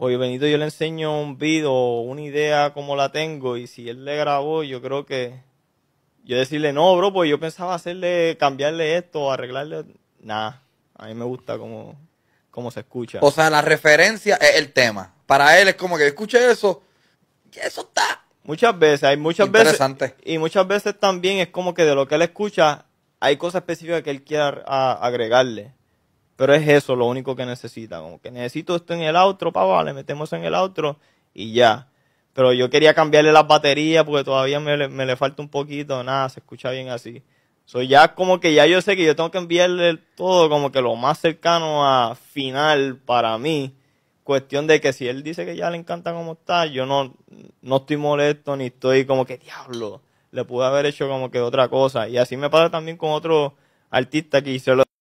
Oye, Benito, yo le enseño un video, una idea como la tengo, y si él le grabó, yo creo que. Yo decirle, no, bro, pues yo pensaba hacerle, cambiarle esto, arreglarle. Nada, a mí me gusta como, se escucha. O sea, la referencia es el tema. Para él es como que escucha eso, y eso está. Muchas veces, hay muchas Interesante. veces. Y muchas veces también es como que de lo que él escucha, hay cosas específicas que él quiera agregarle. Pero es eso lo único que necesita. Como que necesito esto en el otro pa le metemos en el otro y ya. Pero yo quería cambiarle las baterías porque todavía me, le falta un poquito. Nada, se escucha bien así. soy ya como que ya yo sé que yo tengo que enviarle todo como que lo más cercano a final para mí. Cuestión de que si él dice que ya le encanta como está, yo no, no estoy molesto ni estoy como que diablo. Le pude haber hecho como que otra cosa. Y así me pasa también con otro artista que hice lo